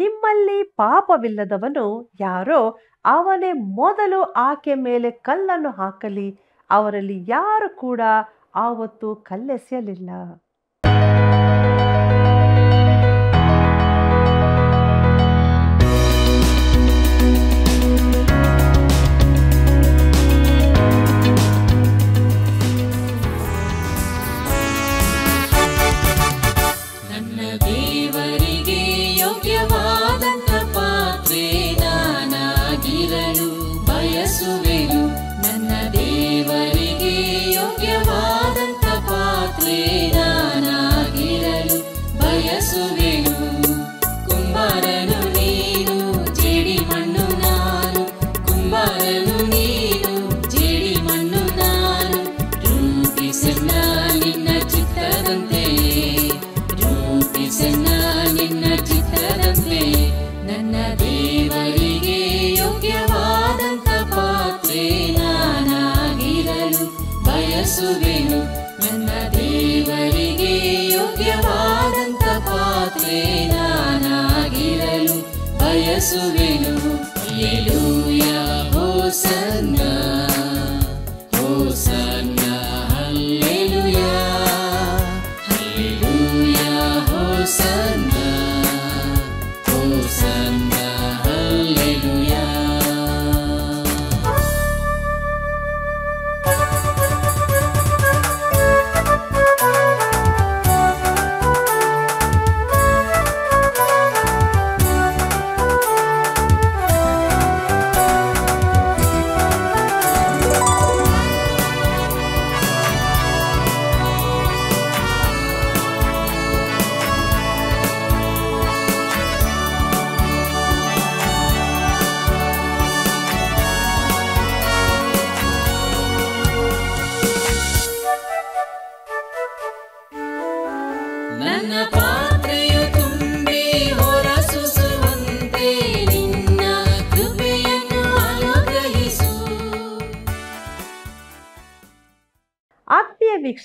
ನಿಮ್ಮಲ್ಲಿ ಪಾಪವಿಲ್ಲದವನು ಯಾರೋ ಅವನೇ ಮೊದಲು ಆಕೆ ಮೇಲೆ ಕಲ್ಲನ್ನು ಹಾಕಲಿ ಅವರಲ್ಲಿ ಯಾರು ಕೂಡ ಆವತ್ತು ಕಲ್ಲೆಸೆಯಲಿಲ್ಲ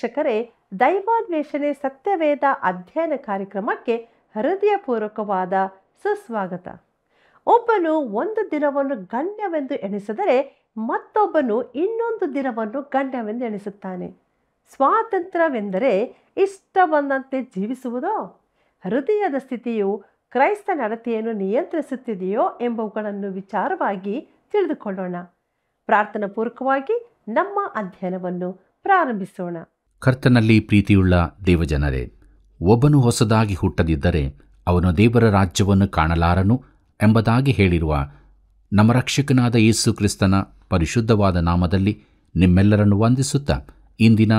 ವೀಕ್ಷಕರೇ ದೈವಾನ್ವೇಷಣೆ ಸತ್ಯವೇದ ಅಧ್ಯಯನ ಕಾರ್ಯಕ್ರಮಕ್ಕೆ ಹೃದಯಪೂರ್ವಕವಾದ ಸುಸ್ವಾಗತ ಒಬ್ಬನು ಒಂದು ದಿನವನ್ನು ಗಣ್ಯವೆಂದು ಎಣಿಸಿದರೆ ಮತ್ತೊಬ್ಬನು ಇನ್ನೊಂದು ದಿನವನ್ನು ಗಣ್ಯವೆಂದು ಎಣಿಸುತ್ತಾನೆ ಸ್ವಾತಂತ್ರ್ಯವೆಂದರೆ ಇಷ್ಟ ಬಂದಂತೆ ಜೀವಿಸುವುದೋ ಹೃದಯದ ಸ್ಥಿತಿಯು ಕ್ರೈಸ್ತ ನಡತೆಯನ್ನು ನಿಯಂತ್ರಿಸುತ್ತಿದೆಯೋ ಎಂಬವುಗಳನ್ನು ವಿಚಾರವಾಗಿ ತಿಳಿದುಕೊಳ್ಳೋಣ ಪ್ರಾರ್ಥನಾ ಪೂರ್ವಕವಾಗಿ ನಮ್ಮ ಅಧ್ಯಯನವನ್ನು ಪ್ರಾರಂಭಿಸೋಣ ಕರ್ತನಲ್ಲಿ ಪ್ರೀತಿಯುಳ್ಳ ದೇವಜನರೇ ಒಬ್ಬನು ಹೊಸದಾಗಿ ಹುಟ್ಟದಿದ್ದರೆ ಅವನು ದೇವರ ರಾಜ್ಯವನ್ನು ಕಾಣಲಾರನು ಎಂಬುದಾಗಿ ಹೇಳಿರುವ ನಮ್ಮ ರಕ್ಷಕನಾದ ಯೇಸು ಕ್ರಿಸ್ತನ ಪರಿಶುದ್ಧವಾದ ನಾಮದಲ್ಲಿ ನಿಮ್ಮೆಲ್ಲರನ್ನು ವಂದಿಸುತ್ತಾ ಇಂದಿನ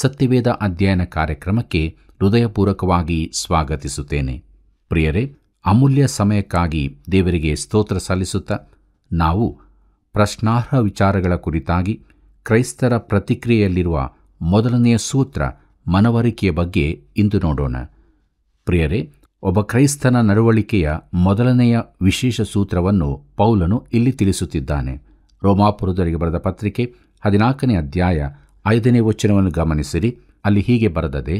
ಸತ್ಯವೇದ ಅಧ್ಯಯನ ಕಾರ್ಯಕ್ರಮಕ್ಕೆ ಹೃದಯಪೂರ್ವಕವಾಗಿ ಸ್ವಾಗತಿಸುತ್ತೇನೆ ಪ್ರಿಯರೇ ಅಮೂಲ್ಯ ಸಮಯಕ್ಕಾಗಿ ದೇವರಿಗೆ ಸ್ತೋತ್ರ ಸಲ್ಲಿಸುತ್ತ ನಾವು ಪ್ರಶ್ನಾರ್ಹ ವಿಚಾರಗಳ ಕುರಿತಾಗಿ ಕ್ರೈಸ್ತರ ಪ್ರತಿಕ್ರಿಯೆಯಲ್ಲಿರುವ ಮೊದಲನೆಯ ಸೂತ್ರ ಮನವರಿಕೆಯ ಬಗ್ಗೆ ಇಂದು ನೋಡೋಣ ಪ್ರಿಯರೇ ಒಬ್ಬ ಕ್ರೈಸ್ತನ ನಡವಳಿಕೆಯ ಮೊದಲನೆಯ ವಿಶೇಷ ಸೂತ್ರವನ್ನು ಪೌಲನು ಇಲ್ಲಿ ತಿಳಿಸುತ್ತಿದ್ದಾನೆ ರೋಮಾಪುರದರಿಗೆ ಬರೆದ ಪತ್ರಿಕೆ ಹದಿನಾಲ್ಕನೇ ಅಧ್ಯಾಯ ಐದನೇ ವಚನವನ್ನು ಗಮನಿಸಿರಿ ಅಲ್ಲಿ ಹೀಗೆ ಬರೆದದೆ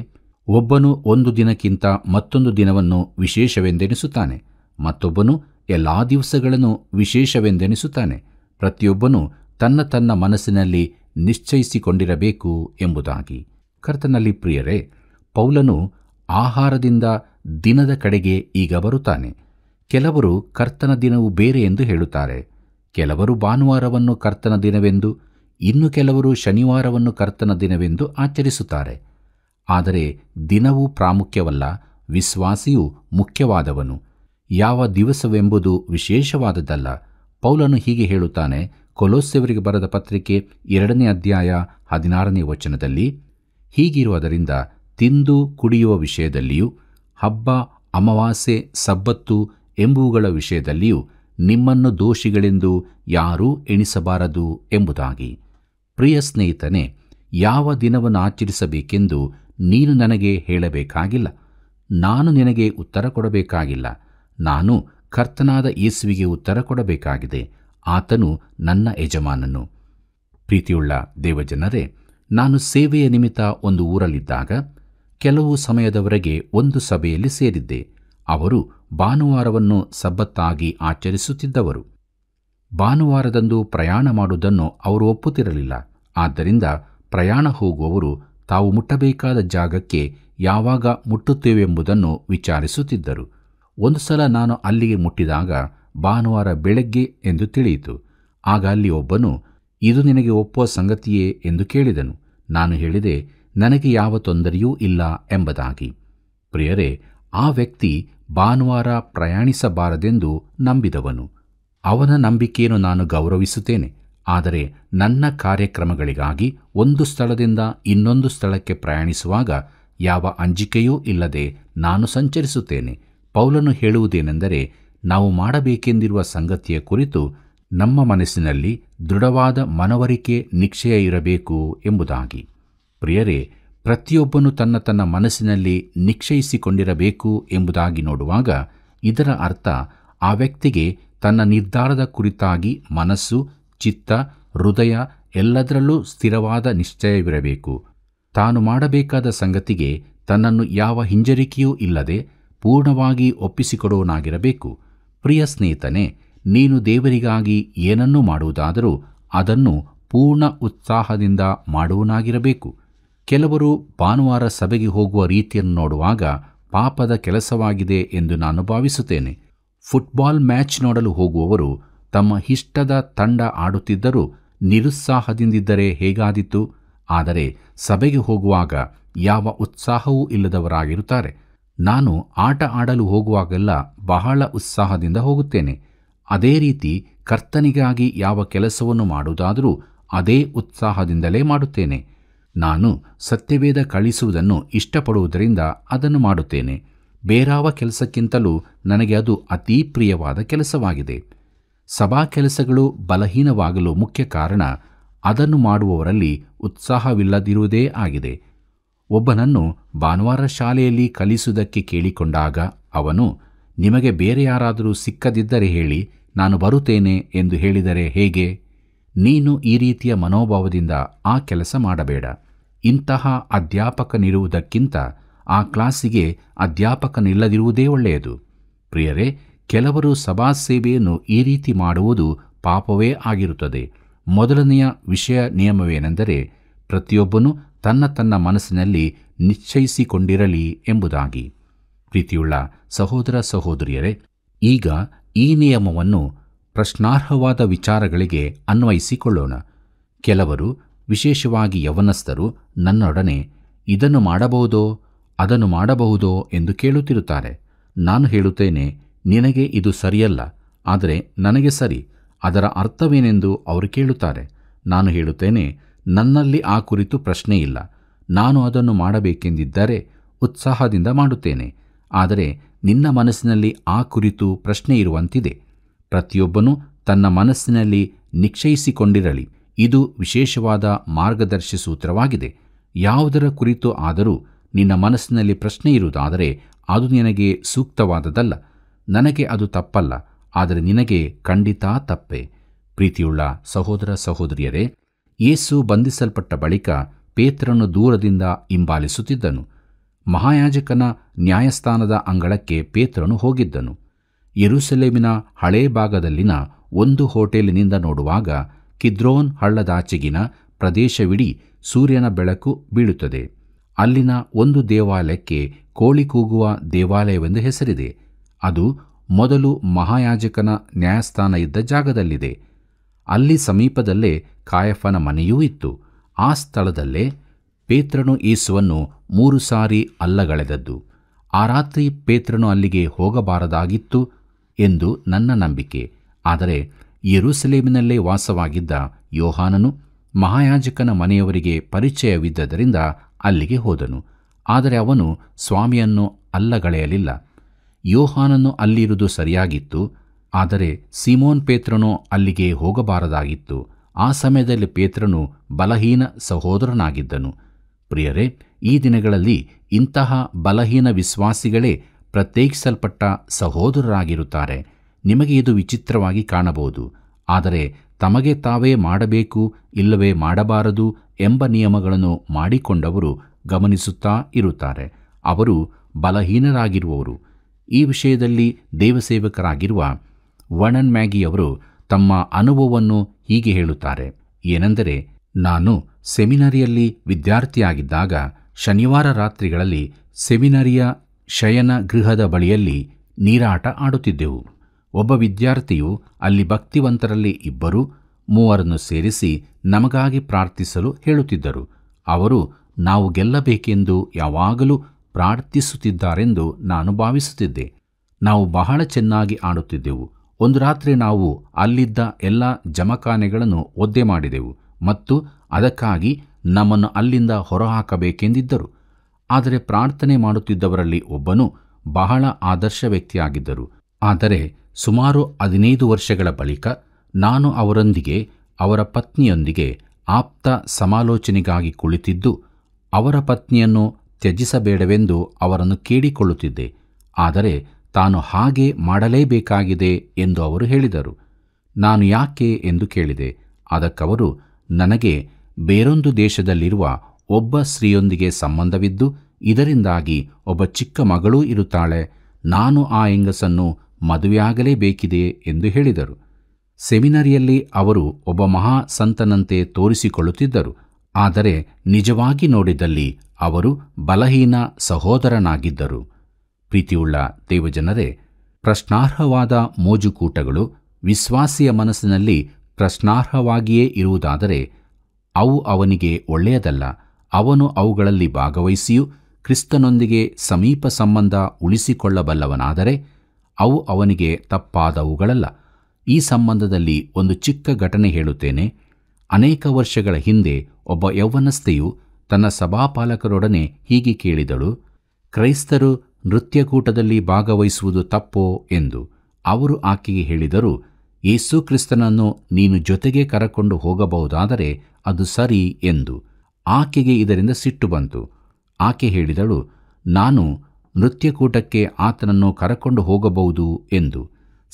ಒಬ್ಬನು ಒಂದು ದಿನಕ್ಕಿಂತ ಮತ್ತೊಂದು ದಿನವನ್ನು ವಿಶೇಷವೆಂದೆನಿಸುತ್ತಾನೆ ಮತ್ತೊಬ್ಬನು ಎಲ್ಲಾ ದಿವಸಗಳನ್ನು ವಿಶೇಷವೆಂದೆನಿಸುತ್ತಾನೆ ಪ್ರತಿಯೊಬ್ಬನು ತನ್ನ ತನ್ನ ಮನಸ್ಸಿನಲ್ಲಿ ನಿಶ್ಚಯಿಸಿಕೊಂಡಿರಬೇಕು ಎಂಬುದಾಗಿ ಕರ್ತನಲ್ಲಿ ಪ್ರಿಯರೇ ಪೌಲನು ಆಹಾರದಿಂದ ದಿನದ ಕಡೆಗೆ ಈಗ ಬರುತ್ತಾನೆ ಕೆಲವರು ಕರ್ತನ ದಿನವು ಬೇರೆ ಎಂದು ಹೇಳುತ್ತಾರೆ ಕೆಲವರು ಭಾನುವಾರವನ್ನು ಕರ್ತನ ದಿನವೆಂದು ಇನ್ನು ಕೆಲವರು ಶನಿವಾರವನ್ನು ಕರ್ತನ ದಿನವೆಂದು ಆಚರಿಸುತ್ತಾರೆ ಆದರೆ ದಿನವು ಪ್ರಾಮುಖ್ಯವಲ್ಲ ವಿಶ್ವಾಸಿಯು ಮುಖ್ಯವಾದವನು ಯಾವ ದಿವಸವೆಂಬುದು ವಿಶೇಷವಾದದ್ದಲ್ಲ ಪೌಲನು ಹೀಗೆ ಹೇಳುತ್ತಾನೆ ಕೊಲೋಸ್ಸೆವರಿಗೆ ಬರೆದ ಪತ್ರಿಕೆ ಎರಡನೇ ಅಧ್ಯಾಯ ಹದಿನಾರನೇ ವಚನದಲ್ಲಿ ಹೀಗಿರುವುದರಿಂದ ತಿಂದು ಕುಡಿಯುವ ವಿಷಯದಲ್ಲಿಯೂ ಹಬ್ಬ ಅಮಾವಾಸ್ಯೆ ಸಬ್ಬತ್ತು ಎಂಬುವುಗಳ ವಿಷಯದಲ್ಲಿಯೂ ನಿಮ್ಮನ್ನು ದೋಷಿಗಳೆಂದು ಯಾರೂ ಎಣಿಸಬಾರದು ಎಂಬುದಾಗಿ ಪ್ರಿಯ ಸ್ನೇಹಿತನೇ ಯಾವ ದಿನವನ್ನು ಆಚರಿಸಬೇಕೆಂದು ನೀನು ನನಗೆ ಹೇಳಬೇಕಾಗಿಲ್ಲ ನಾನು ನಿನಗೆ ಉತ್ತರ ಕೊಡಬೇಕಾಗಿಲ್ಲ ನಾನು ಕರ್ತನಾದ ಯೇಸುವಿಗೆ ಉತ್ತರ ಕೊಡಬೇಕಾಗಿದೆ ಆತನು ನನ್ನ ಯಜಮಾನನು ಪ್ರೀತಿಯುಳ್ಳ ದೇವಜನರೇ ನಾನು ಸೇವೆಯ ನಿಮಿತ್ತ ಒಂದು ಊರಲ್ಲಿದ್ದಾಗ ಕೆಲವು ಸಮಯದವರೆಗೆ ಒಂದು ಸಭೆಯಲ್ಲಿ ಸೇರಿದ್ದೆ ಅವರು ಭಾನುವಾರವನ್ನು ಸಬ್ಬತ್ತಾಗಿ ಆಚರಿಸುತ್ತಿದ್ದವರು ಭಾನುವಾರದಂದು ಪ್ರಯಾಣ ಮಾಡುವುದನ್ನು ಅವರು ಒಪ್ಪುತ್ತಿರಲಿಲ್ಲ ಆದ್ದರಿಂದ ಪ್ರಯಾಣ ಹೋಗುವವರು ತಾವು ಮುಟ್ಟಬೇಕಾದ ಜಾಗಕ್ಕೆ ಯಾವಾಗ ಮುಟ್ಟುತ್ತೇವೆಂಬುದನ್ನು ವಿಚಾರಿಸುತ್ತಿದ್ದರು ಒಂದು ಸಲ ನಾನು ಅಲ್ಲಿಗೆ ಮುಟ್ಟಿದಾಗ ಭಾನುವಾರ ಬೆಳಗ್ಗೆ ಎಂದು ತಿಳಿಯಿತು ಆಗ ಅಲ್ಲಿ ಒಬ್ಬನು ಇದು ನಿನಗೆ ಒಪ್ಪುವ ಸಂಗತಿಯೇ ಎಂದು ಕೇಳಿದನು ನಾನು ಹೇಳಿದೆ ನನಗೆ ಯಾವ ತೊಂದರೆಯೂ ಇಲ್ಲ ಎಂಬುದಾಗಿ ಪ್ರಿಯರೇ ಆ ವ್ಯಕ್ತಿ ಭಾನುವಾರ ಪ್ರಯಾಣಿಸಬಾರದೆಂದು ನಂಬಿದವನು ಅವನ ನಂಬಿಕೆಯನ್ನು ನಾನು ಗೌರವಿಸುತ್ತೇನೆ ಆದರೆ ನನ್ನ ಕಾರ್ಯಕ್ರಮಗಳಿಗಾಗಿ ಒಂದು ಸ್ಥಳದಿಂದ ಇನ್ನೊಂದು ಸ್ಥಳಕ್ಕೆ ಪ್ರಯಾಣಿಸುವಾಗ ಯಾವ ಅಂಜಿಕೆಯೂ ಇಲ್ಲದೆ ನಾನು ಸಂಚರಿಸುತ್ತೇನೆ ಪೌಲನು ಹೇಳುವುದೇನೆಂದರೆ ನಾವು ಮಾಡಬೇಕೆಂದಿರುವ ಸಂಗತಿಯ ಕುರಿತು ನಮ್ಮ ಮನಸ್ಸಿನಲ್ಲಿ ದೃಢವಾದ ಮನವರಿಕೆ ನಿಶ್ಚಯ ಇರಬೇಕು ಎಂಬುದಾಗಿ ಪ್ರಿಯರೇ ಪ್ರತಿಯೊಬ್ಬನು ತನ್ನ ತನ್ನ ಮನಸ್ಸಿನಲ್ಲಿ ನಿಕ್ಷಯಿಸಿಕೊಂಡಿರಬೇಕು ಎಂಬುದಾಗಿ ನೋಡುವಾಗ ಇದರ ಅರ್ಥ ಆ ವ್ಯಕ್ತಿಗೆ ತನ್ನ ನಿರ್ಧಾರದ ಕುರಿತಾಗಿ ಮನಸ್ಸು ಚಿತ್ತ ಹೃದಯ ಎಲ್ಲದರಲ್ಲೂ ಸ್ಥಿರವಾದ ನಿಶ್ಚಯವಿರಬೇಕು ತಾನು ಮಾಡಬೇಕಾದ ಸಂಗತಿಗೆ ತನ್ನನ್ನು ಯಾವ ಹಿಂಜರಿಕೆಯೂ ಇಲ್ಲದೆ ಪೂರ್ಣವಾಗಿ ಒಪ್ಪಿಸಿಕೊಡುವನಾಗಿರಬೇಕು ಪ್ರಿಯ ಸ್ನೇಹಿತನೆ ನೀನು ದೇವರಿಗಾಗಿ ಏನನ್ನು ಮಾಡುವುದಾದರೂ ಅದನ್ನು ಪೂರ್ಣ ಉತ್ಸಾಹದಿಂದ ಮಾಡುವನಾಗಿರಬೇಕು ಕೆಲವರು ಭಾನುವಾರ ಸಭೆಗೆ ಹೋಗುವ ರೀತಿಯನ್ನು ನೋಡುವಾಗ ಪಾಪದ ಕೆಲಸವಾಗಿದೆ ಎಂದು ನಾನು ಭಾವಿಸುತ್ತೇನೆ ಫುಟ್ಬಾಲ್ ಮ್ಯಾಚ್ ನೋಡಲು ಹೋಗುವವರು ತಮ್ಮ ಇಷ್ಟದ ತಂಡ ಆಡುತ್ತಿದ್ದರೂ ನಿರುತ್ಸಾಹದಿಂದಿದ್ದರೆ ಹೇಗಾದಿತ್ತು ಆದರೆ ಸಭೆಗೆ ಹೋಗುವಾಗ ಯಾವ ಉತ್ಸಾಹವೂ ಇಲ್ಲದವರಾಗಿರುತ್ತಾರೆ ನಾನು ಆಟ ಆಡಲು ಹೋಗುವಾಗೆಲ್ಲ ಬಹಳ ಉತ್ಸಾಹದಿಂದ ಹೋಗುತ್ತೇನೆ ಅದೇ ರೀತಿ ಕರ್ತನಿಗಾಗಿ ಯಾವ ಕೆಲಸವನ್ನು ಮಾಡುವುದಾದರೂ ಅದೇ ಉತ್ಸಾಹದಿಂದಲೇ ಮಾಡುತ್ತೇನೆ ನಾನು ಸತ್ಯವೇದ ಕಳಿಸುವುದನ್ನು ಇಷ್ಟಪಡುವುದರಿಂದ ಅದನ್ನು ಮಾಡುತ್ತೇನೆ ಬೇರಾವ ಕೆಲಸಕ್ಕಿಂತಲೂ ನನಗೆ ಅದು ಅತೀ ಪ್ರಿಯವಾದ ಕೆಲಸವಾಗಿದೆ ಸಭಾ ಕೆಲಸಗಳು ಬಲಹೀನವಾಗಲು ಮುಖ್ಯ ಕಾರಣ ಅದನ್ನು ಮಾಡುವವರಲ್ಲಿ ಉತ್ಸಾಹವಿಲ್ಲದಿರುವುದೇ ಆಗಿದೆ ಒಬ್ಬನನ್ನು ಭಾನುವಾರ ಶಾಲೆಯಲ್ಲಿ ಕಲಿಸುವುದಕ್ಕೆ ಕೇಳಿಕೊಂಡಾಗ ಅವನು ನಿಮಗೆ ಬೇರೆ ಯಾರಾದರೂ ಸಿಕ್ಕದಿದ್ದರೆ ಹೇಳಿ ನಾನು ಬರುತ್ತೇನೆ ಎಂದು ಹೇಳಿದರೆ ಹೇಗೆ ನೀನು ಈ ರೀತಿಯ ಮನೋಭಾವದಿಂದ ಆ ಕೆಲಸ ಮಾಡಬೇಡ ಇಂತಹ ಅಧ್ಯಾಪಕನಿರುವುದಕ್ಕಿಂತ ಆ ಕ್ಲಾಸಿಗೆ ಅಧ್ಯಾಪಕನಿಲ್ಲದಿರುವುದೇ ಒಳ್ಳೆಯದು ಪ್ರಿಯರೇ ಕೆಲವರು ಸಭಾ ಸೇವೆಯನ್ನು ಈ ರೀತಿ ಮಾಡುವುದು ಪಾಪವೇ ಆಗಿರುತ್ತದೆ ಮೊದಲನೆಯ ವಿಷಯ ನಿಯಮವೇನೆಂದರೆ ಪ್ರತಿಯೊಬ್ಬನು ತನ್ನ ತನ್ನ ಮನಸ್ಸಿನಲ್ಲಿ ನಿಶ್ಚಯಿಸಿಕೊಂಡಿರಲಿ ಎಂಬುದಾಗಿ ಪ್ರೀತಿಯುಳ್ಳ ಸಹೋದರ ಸಹೋದರಿಯರೇ ಈಗ ಈ ನಿಯಮವನ್ನು ಪ್ರಶ್ನಾರ್ಹವಾದ ವಿಚಾರಗಳಿಗೆ ಅನ್ವಯಿಸಿಕೊಳ್ಳೋಣ ಕೆಲವರು ವಿಶೇಷವಾಗಿ ಯವನಸ್ಥರು ನನ್ನೊಡನೆ ಇದನ್ನು ಮಾಡಬಹುದೋ ಅದನ್ನು ಮಾಡಬಹುದೋ ಎಂದು ಕೇಳುತ್ತಿರುತ್ತಾರೆ ನಾನು ಹೇಳುತ್ತೇನೆ ನಿನಗೆ ಇದು ಸರಿಯಲ್ಲ ಆದರೆ ನನಗೆ ಸರಿ ಅದರ ಅರ್ಥವೇನೆಂದು ಅವರು ಕೇಳುತ್ತಾರೆ ನಾನು ಹೇಳುತ್ತೇನೆ ನನ್ನಲ್ಲಿ ಆ ಕುರಿತು ಪ್ರಶ್ನೆಯಿಲ್ಲ ನಾನು ಅದನ್ನು ಮಾಡಬೇಕೆಂದಿದ್ದರೆ ಉತ್ಸಾಹದಿಂದ ಮಾಡುತ್ತೇನೆ ಆದರೆ ನಿನ್ನ ಮನಸ್ಸಿನಲ್ಲಿ ಆ ಕುರಿತು ಪ್ರಶ್ನೆ ಇರುವಂತಿದೆ ಪ್ರತಿಯೊಬ್ಬನೂ ತನ್ನ ಮನಸ್ಸಿನಲ್ಲಿ ನಿಕ್ಷಯಿಸಿಕೊಂಡಿರಲಿ ಇದು ವಿಶೇಷವಾದ ಮಾರ್ಗದರ್ಶಿ ಸೂತ್ರವಾಗಿದೆ ಯಾವುದರ ಕುರಿತು ಆದರೂ ನಿನ್ನ ಮನಸ್ಸಿನಲ್ಲಿ ಪ್ರಶ್ನೆ ಇರುವುದಾದರೆ ಅದು ನಿನಗೆ ಸೂಕ್ತವಾದದಲ್ಲ ನನಗೆ ಅದು ತಪ್ಪಲ್ಲ ಆದರೆ ನಿನಗೆ ಖಂಡಿತ ತಪ್ಪೆ ಪ್ರೀತಿಯುಳ್ಳ ಸಹೋದರ ಸಹೋದರಿಯರೇ ಯೇಸು ಬಂಧಿಸಲ್ಪಟ್ಟ ಬಳಿಕ ಪೇತ್ರನು ದೂರದಿಂದ ಹಿಂಬಾಲಿಸುತ್ತಿದ್ದನು ಮಹಾಯಾಜಕನ ನ್ಯಾಯಸ್ಥಾನದ ಅಂಗಳಕ್ಕೆ ಪೇತ್ರನು ಹೋಗಿದ್ದನು ಯೆರೂಸಲೇಮಿನ ಹಳೇ ಭಾಗದಲ್ಲಿನ ಒಂದು ಹೋಟೆಲಿನಿಂದ ನೋಡುವಾಗ ಕಿದ್ರೋನ್ ಹಳ್ಳದಾಚೆಗಿನ ಪ್ರದೇಶವಿಡೀ ಸೂರ್ಯನ ಬೆಳಕು ಬೀಳುತ್ತದೆ ಅಲ್ಲಿನ ಒಂದು ದೇವಾಲಯಕ್ಕೆ ಕೋಳಿ ಕೂಗುವ ದೇವಾಲಯವೆಂದು ಹೆಸರಿದೆ ಅದು ಮೊದಲು ಮಹಾಯಾಜಕನ ನ್ಯಾಯಸ್ಥಾನ ಇದ್ದ ಜಾಗದಲ್ಲಿದೆ ಅಲ್ಲಿ ಸಮೀಪದಲ್ಲೇ ಕಾಯಫನ ಮನೆಯೂ ಇತ್ತು ಆ ಸ್ಥಳದಲ್ಲೇ ಪೇತ್ರನು ಏಸುವನ್ನು ಮೂರು ಸಾರಿ ಅಲ್ಲಗಳೆದದ್ದು ಆ ರಾತ್ರಿ ಪೇತ್ರನು ಅಲ್ಲಿಗೆ ಹೋಗಬಾರದಾಗಿತ್ತು ಎಂದು ನನ್ನ ನಂಬಿಕೆ ಆದರೆ ಯರುಸಲೇಮಿನಲ್ಲೇ ವಾಸವಾಗಿದ್ದ ಯೋಹಾನನು ಮಹಾಯಾಜಕನ ಮನೆಯವರಿಗೆ ಪರಿಚಯವಿದ್ದರಿಂದ ಅಲ್ಲಿಗೆ ಹೋದನು ಆದರೆ ಅವನು ಸ್ವಾಮಿಯನ್ನು ಅಲ್ಲಗಳೆಯಲಿಲ್ಲ ಯೋಹಾನನು ಅಲ್ಲಿರುವುದು ಸರಿಯಾಗಿತ್ತು ಆದರೆ ಸಿಮೋನ್ ಪೇತ್ರನು ಅಲ್ಲಿಗೆ ಹೋಗಬಾರದಾಗಿತ್ತು ಆ ಸಮಯದಲ್ಲಿ ಪೇತ್ರನು ಬಲಹೀನ ಸಹೋದರನಾಗಿದ್ದನು ಪ್ರಿಯರೇ ಈ ದಿನಗಳಲ್ಲಿ ಇಂತಹ ಬಲಹೀನ ವಿಶ್ವಾಸಿಗಳೇ ಪ್ರತ್ಯೇಕಿಸಲ್ಪಟ್ಟ ಸಹೋದರರಾಗಿರುತ್ತಾರೆ ನಿಮಗೆ ಇದು ವಿಚಿತ್ರವಾಗಿ ಕಾಣಬಹುದು ಆದರೆ ತಮಗೆ ತಾವೇ ಮಾಡಬೇಕು ಇಲ್ಲವೇ ಮಾಡಬಾರದು ಎಂಬ ನಿಯಮಗಳನ್ನು ಮಾಡಿಕೊಂಡವರು ಗಮನಿಸುತ್ತಾ ಇರುತ್ತಾರೆ ಅವರು ಬಲಹೀನರಾಗಿರುವವರು ಈ ವಿಷಯದಲ್ಲಿ ದೇವಸೇವಕರಾಗಿರುವ ವರ್ಣನ್ ಮ್ಯಾಗಿಯವರು ತಮ್ಮ ಅನುಭವವನ್ನು ಹೀಗೆ ಹೇಳುತ್ತಾರೆ ಏನೆಂದರೆ ನಾನು ಸೆಮಿನರಿಯಲ್ಲಿ ವಿದ್ಯಾರ್ಥಿಯಾಗಿದ್ದಾಗ ಶನಿವಾರ ರಾತ್ರಿಗಳಲ್ಲಿ ಸೆಮಿನರಿಯ ಶಯನ ಗೃಹದ ಬಳಿಯಲ್ಲಿ ನೀರಾಟ ಆಡುತ್ತಿದ್ದೆವು ಒಬ್ಬ ವಿದ್ಯಾರ್ಥಿಯು ಅಲ್ಲಿ ಭಕ್ತಿವಂತರಲ್ಲಿ ಇಬ್ಬರು ಮೂವರನ್ನು ಸೇರಿಸಿ ನಮಗಾಗಿ ಪ್ರಾರ್ಥಿಸಲು ಹೇಳುತ್ತಿದ್ದರು ಅವರು ನಾವು ಗೆಲ್ಲಬೇಕೆಂದು ಯಾವಾಗಲೂ ಪ್ರಾರ್ಥಿಸುತ್ತಿದ್ದಾರೆಂದು ನಾನು ಭಾವಿಸುತ್ತಿದ್ದೆ ನಾವು ಬಹಳ ಚೆನ್ನಾಗಿ ಆಡುತ್ತಿದ್ದೆವು ಒಂದು ರಾತ್ರಿ ನಾವು ಅಲ್ಲಿದ್ದ ಎಲ್ಲ ಜಮಖಾನೆಗಳನ್ನು ಒದ್ದೆ ಮಾಡಿದೆವು ಮತ್ತು ಅದಕ್ಕಾಗಿ ನಮ್ಮನ್ನು ಅಲ್ಲಿಂದ ಹೊರಹಾಕಬೇಕೆಂದಿದ್ದರು ಆದರೆ ಪ್ರಾರ್ಥನೆ ಮಾಡುತ್ತಿದ್ದವರಲ್ಲಿ ಒಬ್ಬನು ಬಹಳ ಆದರ್ಶ ವ್ಯಕ್ತಿಯಾಗಿದ್ದರು ಆದರೆ ಸುಮಾರು ಹದಿನೈದು ವರ್ಷಗಳ ಬಳಿಕ ನಾನು ಅವರೊಂದಿಗೆ ಅವರ ಪತ್ನಿಯೊಂದಿಗೆ ಆಪ್ತ ಸಮಾಲೋಚನೆಗಾಗಿ ಕುಳಿತಿದ್ದು ಅವರ ಪತ್ನಿಯನ್ನು ತ್ಯಜಿಸಬೇಡವೆಂದು ಅವರನ್ನು ಕೇಳಿಕೊಳ್ಳುತ್ತಿದ್ದೆ ಆದರೆ ತಾನು ಹಾಗೆ ಮಾಡಲೇಬೇಕಾಗಿದೆ ಎಂದು ಅವರು ಹೇಳಿದರು ನಾನು ಯಾಕೆ ಎಂದು ಕೇಳಿದೆ ಅದಕ್ಕವರು ನನಗೆ ಬೇರೊಂದು ದೇಶದಲ್ಲಿರುವ ಒಬ್ಬ ಸ್ತ್ರೀಯೊಂದಿಗೆ ಸಂಬಂಧವಿದ್ದು ಇದರಿಂದಾಗಿ ಒಬ್ಬ ಚಿಕ್ಕ ಮಗಳೂ ಇರುತ್ತಾಳೆ ನಾನು ಆ ಹೆಂಗಸನ್ನು ಮದುವೆಯಾಗಲೇಬೇಕಿದೆ ಎಂದು ಹೇಳಿದರು ಸೆಮಿನರಿಯಲ್ಲಿ ಅವರು ಒಬ್ಬ ಮಹಾ ಸಂತನಂತೆ ತೋರಿಸಿಕೊಳ್ಳುತ್ತಿದ್ದರು ಆದರೆ ನಿಜವಾಗಿ ನೋಡಿದಲ್ಲಿ ಅವರು ಬಲಹೀನ ಸಹೋದರನಾಗಿದ್ದರು ಪ್ರೀತಿಯುಳ್ಳ ದೇವಜನರೇ ಪ್ರಶ್ನಾರ್ಹವಾದ ಮೋಜುಕೂಟಗಳು ವಿಶ್ವಾಸಿಯ ಮನಸ್ಸಿನಲ್ಲಿ ಪ್ರಶ್ನಾರ್ಹವಾಗಿಯೇ ಇರುವುದಾದರೆ ಅವು ಅವನಿಗೆ ಒಳ್ಳೆಯದಲ್ಲ ಅವನು ಅವುಗಳಲ್ಲಿ ಭಾಗವಹಿಸಿಯೂ ಕ್ರಿಸ್ತನೊಂದಿಗೆ ಸಮೀಪ ಸಂಬಂಧ ಉಳಿಸಿಕೊಳ್ಳಬಲ್ಲವನಾದರೆ ಅವು ಅವನಿಗೆ ತಪ್ಪಾದವುಗಳಲ್ಲ ಈ ಸಂಬಂಧದಲ್ಲಿ ಒಂದು ಚಿಕ್ಕ ಘಟನೆ ಹೇಳುತ್ತೇನೆ ಅನೇಕ ವರ್ಷಗಳ ಹಿಂದೆ ಒಬ್ಬ ಯೌವನಸ್ಥೆಯು ತನ್ನ ಸಭಾಪಾಲಕರೊಡನೆ ಹೀಗೆ ಕೇಳಿದಳು ಕ್ರೈಸ್ತರು ನೃತ್ಯಕೂಟದಲ್ಲಿ ಭಾಗವಹಿಸುವುದು ತಪ್ಪೋ ಎಂದು ಅವರು ಆಕೆಗೆ ಹೇಳಿದರು ಯೇಸು ಕ್ರಿಸ್ತನನ್ನು ನೀನು ಜೊತೆಗೆ ಕರಕೊಂಡು ಹೋಗಬಹುದಾದರೆ ಅದು ಸರಿ ಎಂದು ಆಕೆಗೆ ಇದರಿಂದ ಸಿಟ್ಟು ಬಂತು ಆಕೆ ಹೇಳಿದಳು ನಾನು ನೃತ್ಯಕೂಟಕ್ಕೆ ಆತನನ್ನು ಕರಕೊಂಡು ಹೋಗಬಹುದು ಎಂದು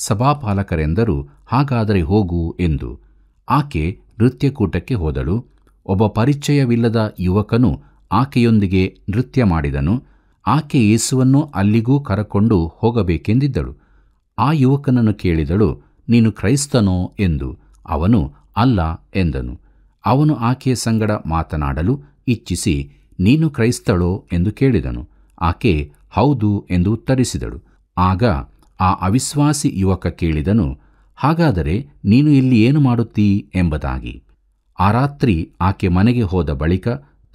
ಸಭಾಪಾಲಕರೆಂದರು ಹಾಗಾದರೆ ಹೋಗು ಎಂದು ಆಕೆ ನೃತ್ಯಕೂಟಕ್ಕೆ ಹೋದಳು ಒಬ್ಬ ಪರಿಚಯವಿಲ್ಲದ ಯುವಕನು ಆಕೆಯೊಂದಿಗೆ ನೃತ್ಯ ಮಾಡಿದನು ಆಕೆ ಯೇಸುವನ್ನು ಅಲ್ಲಿಗೂ ಕರಕೊಂಡು ಹೋಗಬೇಕೆಂದಿದ್ದಳು ಆ ಯುವಕನನ್ನು ಕೇಳಿದಳು ನೀನು ಕ್ರೈಸ್ತನೋ ಎಂದು ಅವನು ಅಲ್ಲ ಎಂದನು ಅವನು ಆಕೆಯ ಸಂಗಡ ಮಾತನಾಡಲು ಇಚ್ಛಿಸಿ ನೀನು ಕ್ರೈಸ್ತಳೋ ಎಂದು ಕೇಳಿದನು ಆಕೆ ಹೌದು ಎಂದು ಉತ್ತರಿಸಿದಳು ಆಗ ಆ ಅವಿಶ್ವಾಸಿ ಯುವಕ ಕೇಳಿದನು ಹಾಗಾದರೆ ನೀನು ಇಲ್ಲಿ ಏನು ಮಾಡುತ್ತೀ ಎಂಬುದಾಗಿ ಆ ರಾತ್ರಿ ಆಕೆ ಮನೆಗೆ ಹೋದ ಬಳಿಕ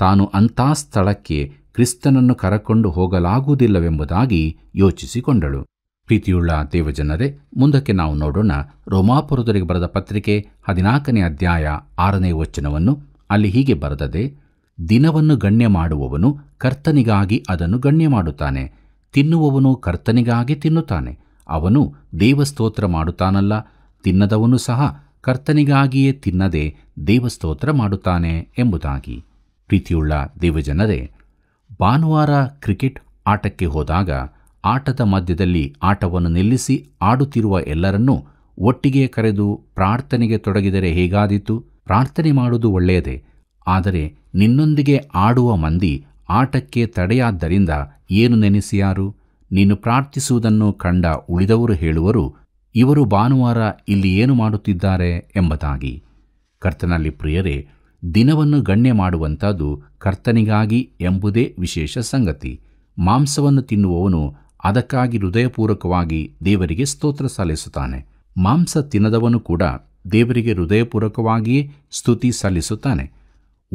ತಾನು ಅಂಥ ಸ್ಥಳಕ್ಕೆ ಕ್ರಿಸ್ತನನ್ನು ಕರಕೊಂಡು ಹೋಗಲಾಗುವುದಿಲ್ಲವೆಂಬುದಾಗಿ ಯೋಚಿಸಿಕೊಂಡಳು ಪ್ರೀತಿಯುಳ್ಳ ದೇವಜನರೇ ಮುಂದಕ್ಕೆ ನಾವು ನೋಡೋಣ ರೋಮಾಪುರದರಿಗೆ ಬರೆದ ಪತ್ರಿಕೆ ಹದಿನಾಲ್ಕನೇ ಅಧ್ಯಾಯ ಆರನೇ ವಚನವನ್ನು ಅಲ್ಲಿ ಹೀಗೆ ಬರೆದದೆ ದಿನವನ್ನು ಗಣ್ಯ ಮಾಡುವವನು ಕರ್ತನಿಗಾಗಿ ಅದನ್ನು ಗಣ್ಯ ಮಾಡುತ್ತಾನೆ ತಿನ್ನುವವನು ಕರ್ತನಿಗಾಗಿ ತಿನ್ನುತ್ತಾನೆ ಅವನು ದೇವಸ್ತೋತ್ರ ಮಾಡುತ್ತಾನಲ್ಲ ತಿನ್ನದವನು ಸಹ ಕರ್ತನಿಗಾಗಿಯೇ ತಿನ್ನದೆ ದೇವಸ್ತೋತ್ರ ಮಾಡುತ್ತಾನೆ ಎಂಬುದಾಗಿ ಪ್ರೀತಿಯುಳ್ಳ ದೇವಜನರೇ ಭಾನುವಾರ ಕ್ರಿಕೆಟ್ ಆಟಕ್ಕೆ ಹೋದಾಗ ಆಟದ ಮಧ್ಯದಲ್ಲಿ ಆಟವನ್ನು ನಿಲ್ಲಿಸಿ ಆಡುತ್ತಿರುವ ಎಲ್ಲರನ್ನೂ ಒಟ್ಟಿಗೆ ಕರೆದು ಪ್ರಾರ್ಥನೆಗೆ ತೊಡಗಿದರೆ ಹೇಗಾದೀತು ಪ್ರಾರ್ಥನೆ ಮಾಡುವುದು ಒಳ್ಳೆಯದೇ ಆದರೆ ನಿನ್ನೊಂದಿಗೆ ಆಡುವ ಮಂದಿ ಆಟಕ್ಕೆ ತಡೆಯಾದ್ದರಿಂದ ಏನು ನೆನೆಸಿಯಾರು ನೀನು ಪ್ರಾರ್ಥಿಸುವುದನ್ನು ಕಂಡ ಉಳಿದವರು ಹೇಳುವರು ಇವರು ಭಾನುವಾರ ಇಲ್ಲಿ ಏನು ಮಾಡುತ್ತಿದ್ದಾರೆ ಎಂಬುದಾಗಿ ಕರ್ತನಲ್ಲಿ ಪ್ರಿಯರೇ ದಿನವನ್ನು ಗಣ್ಯ ಮಾಡುವಂಥದ್ದು ಕರ್ತನಿಗಾಗಿ ಎಂಬುದೇ ವಿಶೇಷ ಸಂಗತಿ ಮಾಂಸವನ್ನು ತಿನ್ನುವವನು ಅದಕ್ಕಾಗಿ ಹೃದಯಪೂರ್ವಕವಾಗಿ ದೇವರಿಗೆ ಸ್ತೋತ್ರ ಸಲ್ಲಿಸುತ್ತಾನೆ ಮಾಂಸ ತಿನ್ನದವನು ಕೂಡ ದೇವರಿಗೆ ಹೃದಯಪೂರ್ವಕವಾಗಿಯೇ ಸ್ತುತಿ ಸಲ್ಲಿಸುತ್ತಾನೆ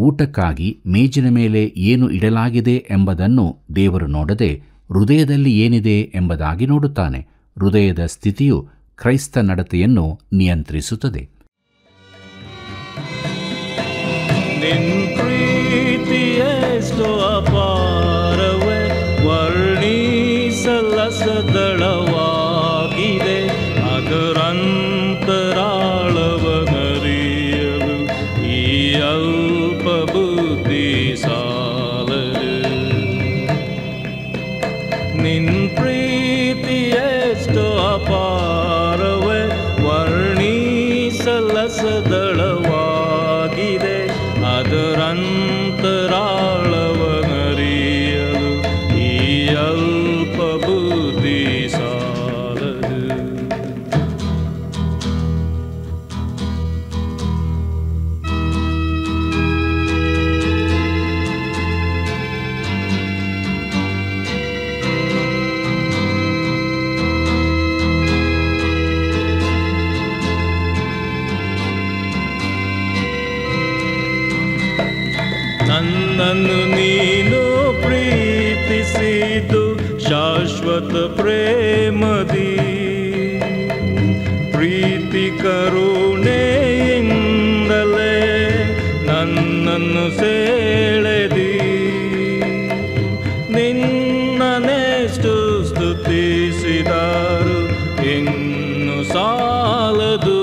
ಊಟಕ್ಕಾಗಿ ಮೇಜಿನ ಮೇಲೆ ಏನು ಇಡಲಾಗಿದೆ ಎಂಬುದನ್ನು ದೇವರು ನೋಡದೆ ಹೃದಯದಲ್ಲಿ ಏನಿದೆ ಎಂಬುದಾಗಿ ನೋಡುತ್ತಾನೆ ಹೃದಯದ ಸ್ಥಿತಿಯು ಕ್ರೈಸ್ತ ನಡತೆಯನ್ನು ನಿಯಂತ್ರಿಸುತ್ತದೆ ಸದಳವ ಸಾಲದು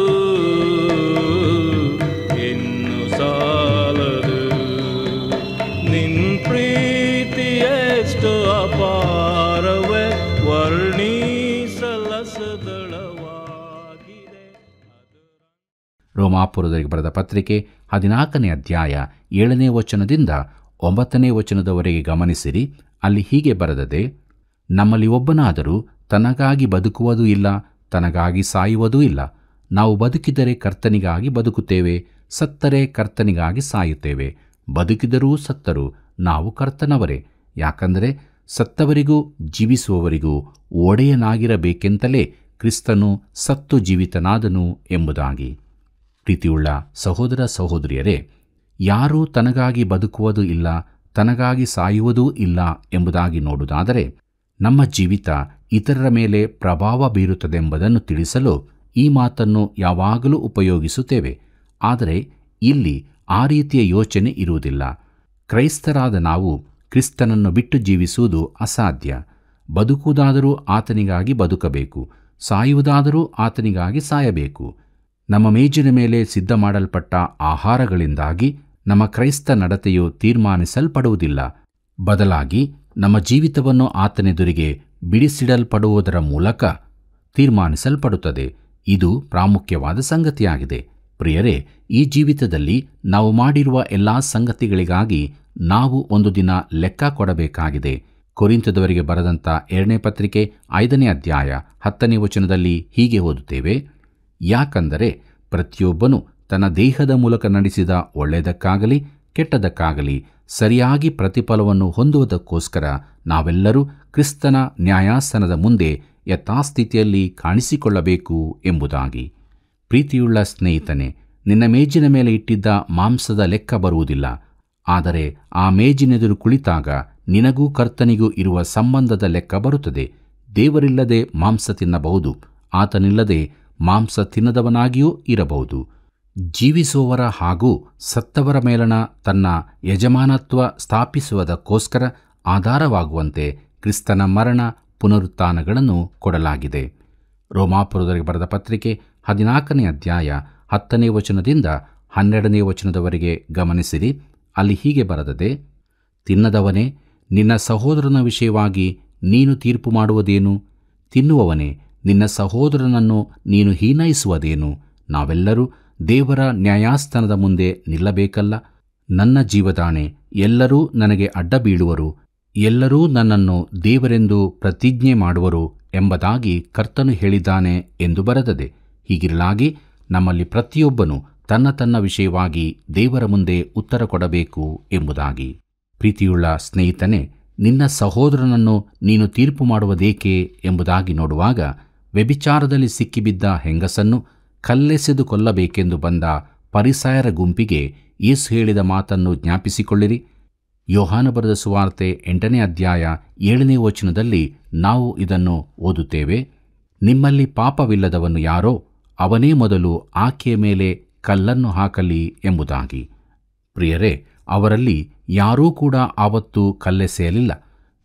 ಇನ್ನು ಸಾಲದು ನಿನ್ ವರ್ಣಿಸಲಸದಳವಾಗಿದೆ ರೋಮಾಪುರದವರಿಗೆ ಬರೆದ ಪತ್ರಿಕೆ ಹದಿನಾಲ್ಕನೇ ಅಧ್ಯಾಯ ಏಳನೇ ವಚನದಿಂದ ಒಂಬತ್ತನೇ ವಚನದವರೆಗೆ ಗಮನಿಸಿರಿ ಅಲ್ಲಿ ಹೀಗೆ ಬರೆದದೆ ನಮ್ಮಲ್ಲಿ ಒಬ್ಬನಾದರೂ ತನಗಾಗಿ ಬದುಕುವುದೂ ಇಲ್ಲ ತನಗಾಗಿ ಸಾಯುವುದೂ ಇಲ್ಲ ನಾವು ಬದುಕಿದರೆ ಕರ್ತನಿಗಾಗಿ ಬದುಕುತ್ತೇವೆ ಸತ್ತರೆ ಕರ್ತನಿಗಾಗಿ ಸಾಯುತ್ತೇವೆ ಬದುಕಿದರೂ ಸತ್ತರು ನಾವು ಕರ್ತನವರೇ ಯಾಕಂದರೆ ಸತ್ತವರಿಗೂ ಜೀವಿಸುವವರಿಗೂ ಒಡೆಯನಾಗಿರಬೇಕೆಂತಲೇ ಕ್ರಿಸ್ತನು ಸತ್ತು ಜೀವಿತನಾದನು ಎಂಬುದಾಗಿ ಪ್ರೀತಿಯುಳ್ಳ ಸಹೋದರ ಸಹೋದರಿಯರೇ ಯಾರೂ ತನಗಾಗಿ ಬದುಕುವುದೂ ಇಲ್ಲ ತನಗಾಗಿ ಸಾಯುವುದೂ ಇಲ್ಲ ಎಂಬುದಾಗಿ ನೋಡುವುದಾದರೆ ನಮ್ಮ ಜೀವಿತ ಇತರರ ಮೇಲೆ ಪ್ರಭಾವ ಬೀರುತ್ತದೆಂಬುದನ್ನು ತಿಳಿಸಲು ಈ ಮಾತನ್ನು ಯಾವಾಗಲೂ ಉಪಯೋಗಿಸುತ್ತೇವೆ ಆದರೆ ಇಲ್ಲಿ ಆ ರೀತಿಯ ಯೋಚನೆ ಇರುವುದಿಲ್ಲ ಕ್ರೈಸ್ತರಾದ ನಾವು ಕ್ರಿಸ್ತನನ್ನು ಬಿಟ್ಟು ಜೀವಿಸುವುದು ಅಸಾಧ್ಯ ಬದುಕುವುದಾದರೂ ಆತನಿಗಾಗಿ ಬದುಕಬೇಕು ಸಾಯುವುದಾದರೂ ಆತನಿಗಾಗಿ ಸಾಯಬೇಕು ನಮ್ಮ ಮೇಜಿನ ಮೇಲೆ ಸಿದ್ಧ ಮಾಡಲ್ಪಟ್ಟ ಆಹಾರಗಳಿಂದಾಗಿ ನಮ್ಮ ಕ್ರೈಸ್ತ ನಡತೆಯು ತೀರ್ಮಾನಿಸಲ್ಪಡುವುದಿಲ್ಲ ಬದಲಾಗಿ ನಮ್ಮ ಜೀವಿತವನ್ನು ಆತನೆದುರಿಗೆ ಬಿಡಿಸಿಡಲ್ಪಡುವುದರ ಮೂಲಕ ತೀರ್ಮಾನಿಸಲ್ಪಡುತ್ತದೆ ಇದು ಪ್ರಾಮುಖ್ಯವಾದ ಸಂಗತಿಯಾಗಿದೆ ಪ್ರಿಯರೇ ಈ ಜೀವಿತದಲ್ಲಿ ನಾವು ಮಾಡಿರುವ ಎಲ್ಲ ಸಂಗತಿಗಳಿಗಾಗಿ ನಾವು ಒಂದು ದಿನ ಲೆಕ್ಕ ಕೊಡಬೇಕಾಗಿದೆ ಕೊರಿಂತದವರಿಗೆ ಬರೆದಂಥ ಎರಡನೇ ಪತ್ರಿಕೆ ಐದನೇ ಅಧ್ಯಾಯ ಹತ್ತನೇ ವಚನದಲ್ಲಿ ಹೀಗೆ ಓದುತ್ತೇವೆ ಯಾಕಂದರೆ ಪ್ರತಿಯೊಬ್ಬನು ತನ್ನ ದೇಹದ ಮೂಲಕ ನಡೆಸಿದ ಒಳ್ಳೆಯದಕ್ಕಾಗಲಿ ಕೆಟ್ಟದಕ್ಕಾಗಲಿ ಸರಿಯಾಗಿ ಪ್ರತಿಫಲವನ್ನು ಹೊಂದುವುದಕ್ಕೋಸ್ಕರ ನಾವೆಲ್ಲರೂ ಕ್ರಿಸ್ತನ ನ್ಯಾಯಾಸನದ ಮುಂದೆ ಯಥಾಸ್ಥಿತಿಯಲ್ಲಿ ಕಾಣಿಸಿಕೊಳ್ಳಬೇಕು ಎಂಬುದಾಗಿ ಪ್ರೀತಿಯುಳ್ಳ ಸ್ನೇಹಿತನೆ ನಿನ್ನ ಮೇಜಿನ ಮೇಲೆ ಇಟ್ಟಿದ್ದ ಮಾಂಸದ ಲೆಕ್ಕ ಬರುವುದಿಲ್ಲ ಆದರೆ ಆ ಮೇಜಿನೆದುರು ಕುಳಿತಾಗ ನಿನಗೂ ಕರ್ತನಿಗೂ ಇರುವ ಸಂಬಂಧದ ಲೆಕ್ಕ ಬರುತ್ತದೆ ದೇವರಿಲ್ಲದೆ ಮಾಂಸ ತಿನ್ನಬಹುದು ಆತನಿಲ್ಲದೆ ಮಾಂಸ ತಿನ್ನದವನಾಗಿಯೂ ಇರಬಹುದು ಜೀವಿಸುವವರ ಹಾಗೂ ಸತ್ತವರ ಮೇಲಣ ತನ್ನ ಯಜಮಾನತ್ವ ಸ್ಥಾಪಿಸುವುದಕ್ಕೋಸ್ಕರ ಆಧಾರವಾಗುವಂತೆ ಕ್ರಿಸ್ತನ ಮರಣ ಪುನರುತ್ಥಾನಗಳನ್ನು ಕೊಡಲಾಗಿದೆ ರೋಮಾಪುರದಲ್ಲಿ ಬರೆದ ಪತ್ರಿಕೆ ಹದಿನಾಲ್ಕನೇ ಅಧ್ಯಾಯ ಹತ್ತನೇ ವಚನದಿಂದ ಹನ್ನೆರಡನೇ ವಚನದವರೆಗೆ ಗಮನಿಸಿರಿ ಅಲ್ಲಿ ಹೀಗೆ ಬರೆದದೆ ತಿನ್ನದವನೇ ನಿನ್ನ ಸಹೋದರನ ವಿಷಯವಾಗಿ ನೀನು ತೀರ್ಪು ಮಾಡುವುದೇನು ತಿನ್ನುವವನೇ ನಿನ್ನ ಸಹೋದರನನ್ನು ನೀನು ಹೀನೈಸುವುದೇನು ನಾವೆಲ್ಲರೂ ದೇವರ ನ್ಯಾಯಾಸ್ಥಾನದ ಮುಂದೆ ನಿಲ್ಲಬೇಕಲ್ಲ ನನ್ನ ಜೀವದಾಣೆ ಎಲ್ಲರೂ ನನಗೆ ಅಡ್ಡ ಬೀಳುವರು ಎಲ್ಲರೂ ನನ್ನನ್ನು ದೇವರೆಂದು ಪ್ರತಿಜ್ಞೆ ಮಾಡುವರು ಎಂಬುದಾಗಿ ಕರ್ತನು ಹೇಳಿದ್ದಾನೆ ಎಂದು ಬರದದೆ ಹೀಗಿರಲಾಗಿ ನಮ್ಮಲ್ಲಿ ಪ್ರತಿಯೊಬ್ಬನು ತನ್ನ ತನ್ನ ವಿಷಯವಾಗಿ ದೇವರ ಮುಂದೆ ಉತ್ತರ ಕೊಡಬೇಕು ಎಂಬುದಾಗಿ ಪ್ರೀತಿಯುಳ್ಳ ಸ್ನೇಹಿತನೇ ನಿನ್ನ ಸಹೋದರನನ್ನು ನೀನು ತೀರ್ಪು ಮಾಡುವುದೇಕೆ ಎಂಬುದಾಗಿ ನೋಡುವಾಗ ವ್ಯಭಿಚಾರದಲ್ಲಿ ಸಿಕ್ಕಿಬಿದ್ದ ಹೆಂಗಸನ್ನು ಕಲ್ಲೆಸೆದು ಕೊಲ್ಲಬೇಕೆಂದು ಬಂದ ಪರಿಸಾಯರ ಗುಂಪಿಗೆ ಯೇಸು ಹೇಳಿದ ಮಾತನ್ನು ಜ್ಞಾಪಿಸಿಕೊಳ್ಳಿರಿ ಯೋಹಾನ ಬರೆದ ಸುವಾರ್ತೆ ಎಂಟನೇ ಅಧ್ಯಾಯ ಏಳನೇ ವಚನದಲ್ಲಿ ನಾವು ಇದನ್ನು ಓದುತ್ತೇವೆ ನಿಮ್ಮಲ್ಲಿ ಪಾಪವಿಲ್ಲದವನು ಯಾರೋ ಅವನೇ ಮೊದಲು ಆಕೆಯ ಮೇಲೆ ಕಲ್ಲನ್ನು ಹಾಕಲಿ ಎಂಬುದಾಗಿ ಪ್ರಿಯರೇ ಅವರಲ್ಲಿ ಯಾರೂ ಕೂಡ ಆವತ್ತು ಕಲ್ಲೆಸೆಯಲಿಲ್ಲ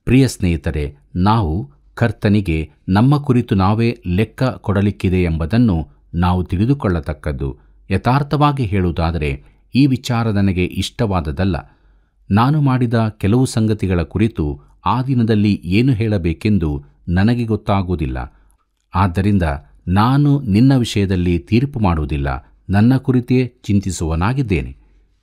ಪ್ರಿಯ ಸ್ನೇಹಿತರೆ ನಾವು ಕರ್ತನಿಗೆ ನಮ್ಮ ಕುರಿತು ನಾವೇ ಲೆಕ್ಕ ಕೊಡಲಿಕ್ಕಿದೆ ಎಂಬುದನ್ನು ನಾವು ತಿಳಿದುಕೊಳ್ಳತಕ್ಕದ್ದು ಯಥಾರ್ಥವಾಗಿ ಹೇಳುವುದಾದರೆ ಈ ವಿಚಾರ ನನಗೆ ಇಷ್ಟವಾದದಲ್ಲ ನಾನು ಮಾಡಿದ ಕೆಲವು ಸಂಗತಿಗಳ ಕುರಿತು ಆ ದಿನದಲ್ಲಿ ಏನು ಹೇಳಬೇಕೆಂದು ನನಗೆ ಗೊತ್ತಾಗುವುದಿಲ್ಲ ಆದ್ದರಿಂದ ನಾನು ನಿನ್ನ ವಿಷಯದಲ್ಲಿ ತೀರ್ಪು ಮಾಡುವುದಿಲ್ಲ ನನ್ನ ಕುರಿತೇ ಚಿಂತಿಸುವನಾಗಿದ್ದೇನೆ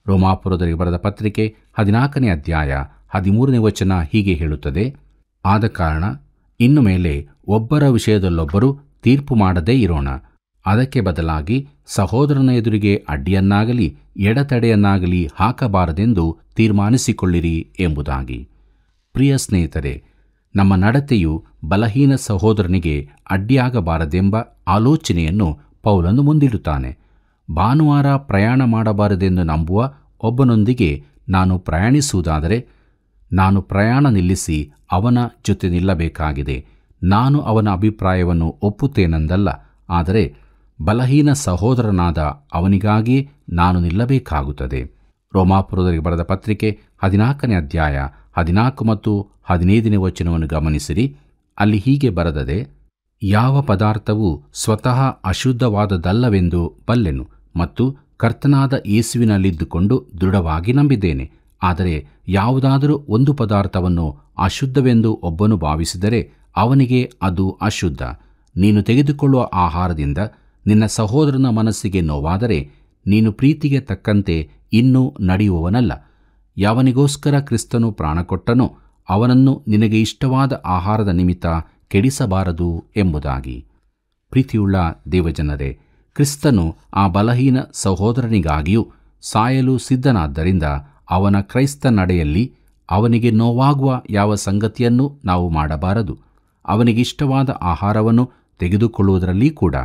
ರೋಮಾಪುರದಲ್ಲಿ ಬರೆದ ಪತ್ರಿಕೆ ಹದಿನಾಲ್ಕನೇ ಅಧ್ಯಾಯ ಹದಿಮೂರನೇ ವಚನ ಹೀಗೆ ಹೇಳುತ್ತದೆ ಆದ ಕಾರಣ ಇನ್ನು ಮೇಲೆ ಒಬ್ಬರ ವಿಷಯದಲ್ಲೊಬ್ಬರು ತೀರ್ಪು ಮಾಡದೇ ಇರೋಣ ಅದಕ್ಕೆ ಬದಲಾಗಿ ಸಹೋದರನ ಎದುರಿಗೆ ಅಡ್ಡಿಯನ್ನಾಗಲಿ ಎಡತಡೆಯನ್ನಾಗಲಿ ಹಾಕಬಾರದೆಂದು ತೀರ್ಮಾನಿಸಿಕೊಳ್ಳಿರಿ ಎಂಬುದಾಗಿ ಪ್ರಿಯ ಸ್ನೇಹಿತರೆ ನಮ್ಮ ನಡತೆಯು ಬಲಹೀನ ಸಹೋದರನಿಗೆ ಅಡ್ಡಿಯಾಗಬಾರದೆಂಬ ಆಲೋಚನೆಯನ್ನು ಪೌಲನು ಮುಂದಿಡುತ್ತಾನೆ ಭಾನುವಾರ ಪ್ರಯಾಣ ಮಾಡಬಾರದೆಂದು ನಂಬುವ ಒಬ್ಬನೊಂದಿಗೆ ನಾನು ಪ್ರಯಾಣಿಸುವುದಾದರೆ ನಾನು ಪ್ರಯಾಣ ನಿಲ್ಲಿಸಿ ಅವನ ಜೊತೆ ನಿಲ್ಲಬೇಕಾಗಿದೆ ನಾನು ಅವನ ಅಭಿಪ್ರಾಯವನ್ನು ಒಪ್ಪುತ್ತೇನೆಂದಲ್ಲ ಆದರೆ ಬಲಹೀನ ಸಹೋದರನಾದ ಅವನಿಗಾಗಿ ನಾನು ನಿಲ್ಲಬೇಕಾಗುತ್ತದೆ ರೋಮಾಪುರದಲ್ಲಿ ಬರೆದ ಪತ್ರಿಕೆ ಹದಿನಾಲ್ಕನೇ ಅಧ್ಯಾಯ ಹದಿನಾಲ್ಕು ಮತ್ತು ಹದಿನೈದನೇ ವಚನವನ್ನು ಗಮನಿಸಿರಿ ಅಲ್ಲಿ ಹೀಗೆ ಬರೆದದೆ ಯಾವ ಪದಾರ್ಥವು ಸ್ವತಃ ಅಶುದ್ಧವಾದದಲ್ಲವೆಂದು ಬಲ್ಲೆನು ಮತ್ತು ಕರ್ತನಾದ ಏಸುವಿನಲ್ಲಿದ್ದುಕೊಂಡು ದೃಢವಾಗಿ ನಂಬಿದ್ದೇನೆ ಆದರೆ ಯಾವುದಾದರೂ ಒಂದು ಪದಾರ್ಥವನ್ನು ಅಶುದ್ಧವೆಂದು ಒಬ್ಬನು ಭಾವಿಸಿದರೆ ಅವನಿಗೆ ಅದು ಅಶುದ್ಧ ನೀನು ತೆಗೆದುಕೊಳ್ಳುವ ಆಹಾರದಿಂದ ನಿನ್ನ ಸಹೋದರನ ಮನಸ್ಸಿಗೆ ನೋವಾದರೆ ನೀನು ಪ್ರೀತಿಗೆ ತಕ್ಕಂತೆ ಇನ್ನೂ ನಡೆಯುವವನಲ್ಲ ಯಾವನಿಗೋಸ್ಕರ ಕ್ರಿಸ್ತನು ಪ್ರಾಣ ಕೊಟ್ಟನೋ ಅವನನ್ನು ನಿನಗೆ ಇಷ್ಟವಾದ ಆಹಾರದ ನಿಮಿತ್ತ ಕೆಡಿಸಬಾರದು ಎಂಬುದಾಗಿ ಪ್ರೀತಿಯುಳ್ಳ ದೇವಜನರೇ ಕ್ರಿಸ್ತನು ಆ ಬಲಹೀನ ಸಹೋದರನಿಗಾಗಿಯೂ ಸಾಯಲು ಸಿದ್ಧನಾದ್ದರಿಂದ ಅವನ ಕ್ರೈಸ್ತ ನಡೆಯಲ್ಲಿ ಅವನಿಗೆ ನೋವಾಗುವ ಯಾವ ಸಂಗತಿಯನ್ನು ನಾವು ಮಾಡಬಾರದು ಅವನಿಗಿಷ್ಟವಾದ ಆಹಾರವನ್ನು ತೆಗೆದುಕೊಳ್ಳುವುದರಲ್ಲಿ ಕೂಡ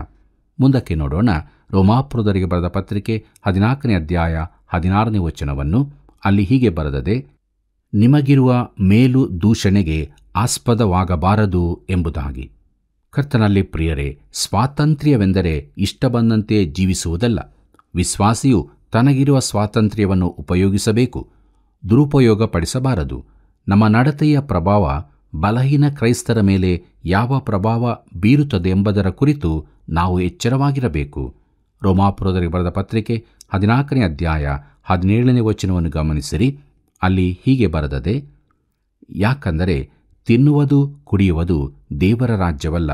ಮುಂದಕ್ಕೆ ನೋಡೋಣ ರೋಮಾಪುರದರಿಗೆ ಬರೆದ ಪತ್ರಿಕೆ ಹದಿನಾಲ್ಕನೇ ಅಧ್ಯಾಯ ಹದಿನಾರನೇ ವಚನವನ್ನು ಅಲ್ಲಿ ಹೀಗೆ ಬರೆದದೆ ನಿಮಗಿರುವ ಮೇಲು ದೂಷಣೆಗೆ ಆಸ್ಪದವಾಗಬಾರದು ಎಂಬುದಾಗಿ ಕರ್ತನಲ್ಲಿ ಪ್ರಿಯರೇ ಸ್ವಾತಂತ್ರ್ಯವೆಂದರೆ ಇಷ್ಟ ಬಂದಂತೆ ಜೀವಿಸುವುದಲ್ಲ ವಿಶ್ವಾಸಿಯು ತನಗಿರುವ ಸ್ವಾತಂತ್ರ್ಯವನ್ನು ಉಪಯೋಗಿಸಬೇಕು ದುರುಪಯೋಗಪಡಿಸಬಾರದು ನಮ್ಮ ನಡತೆಯ ಪ್ರಭಾವ ಬಲಹೀನ ಕ್ರೈಸ್ತರ ಮೇಲೆ ಯಾವ ಪ್ರಭಾವ ಬೀರುತ್ತದೆ ಎಂಬುದರ ಕುರಿತು ನಾವು ಎಚ್ಚರವಾಗಿರಬೇಕು ರೋಮಾಪುರದಲ್ಲಿ ಬರೆದ ಪತ್ರಿಕೆ ಹದಿನಾಲ್ಕನೇ ಅಧ್ಯಾಯ ಹದಿನೇಳನೇ ವಚನವನ್ನು ಗಮನಿಸಿರಿ ಅಲ್ಲಿ ಹೀಗೆ ಬರೆದದೆ ಯಾಕಂದರೆ ತಿನ್ನುವುದು ಕುಡಿಯುವುದು ದೇವರ ರಾಜ್ಯವಲ್ಲ